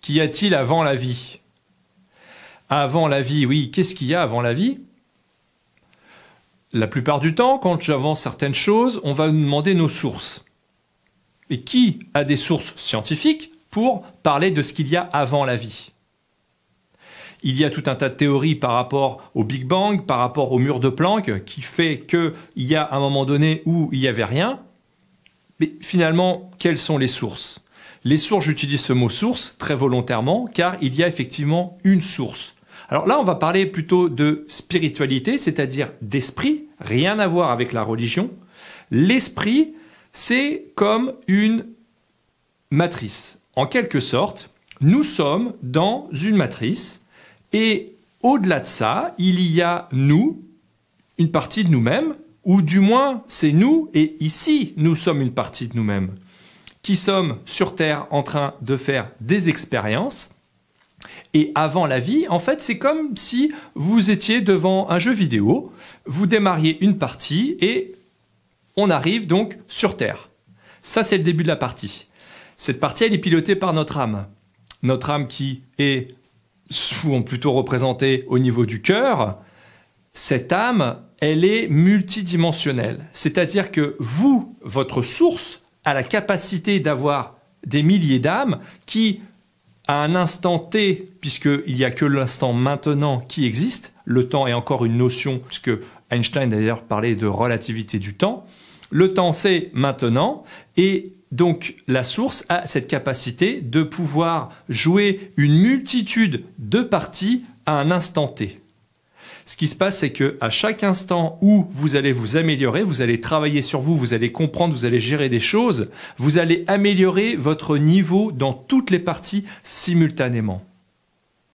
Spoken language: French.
Qu'y a-t-il avant la vie Avant la vie, oui, qu'est-ce qu'il y a avant la vie La plupart du temps, quand j'avance certaines choses, on va nous demander nos sources. Et qui a des sources scientifiques pour parler de ce qu'il y a avant la vie il y a tout un tas de théories par rapport au Big Bang, par rapport au mur de Planck, qui fait qu'il y a un moment donné où il n'y avait rien. Mais finalement, quelles sont les sources les sources, utilisent ce mot source très volontairement, car il y a effectivement une source. Alors là, on va parler plutôt de spiritualité, c'est-à-dire d'esprit, rien à voir avec la religion. L'esprit, c'est comme une matrice. En quelque sorte, nous sommes dans une matrice et au-delà de ça, il y a nous, une partie de nous-mêmes, ou du moins c'est nous et ici, nous sommes une partie de nous-mêmes qui sommes sur Terre en train de faire des expériences. Et avant la vie, en fait, c'est comme si vous étiez devant un jeu vidéo, vous démarriez une partie et on arrive donc sur Terre. Ça, c'est le début de la partie. Cette partie, elle est pilotée par notre âme. Notre âme qui est souvent plutôt représentée au niveau du cœur. Cette âme, elle est multidimensionnelle. C'est-à-dire que vous, votre source, à la capacité d'avoir des milliers d'âmes qui, à un instant T, puisqu'il n'y a que l'instant maintenant qui existe, le temps est encore une notion, puisque Einstein d'ailleurs parlait de relativité du temps, le temps c'est maintenant, et donc la source a cette capacité de pouvoir jouer une multitude de parties à un instant T. Ce qui se passe, c'est que à chaque instant où vous allez vous améliorer, vous allez travailler sur vous, vous allez comprendre, vous allez gérer des choses, vous allez améliorer votre niveau dans toutes les parties simultanément.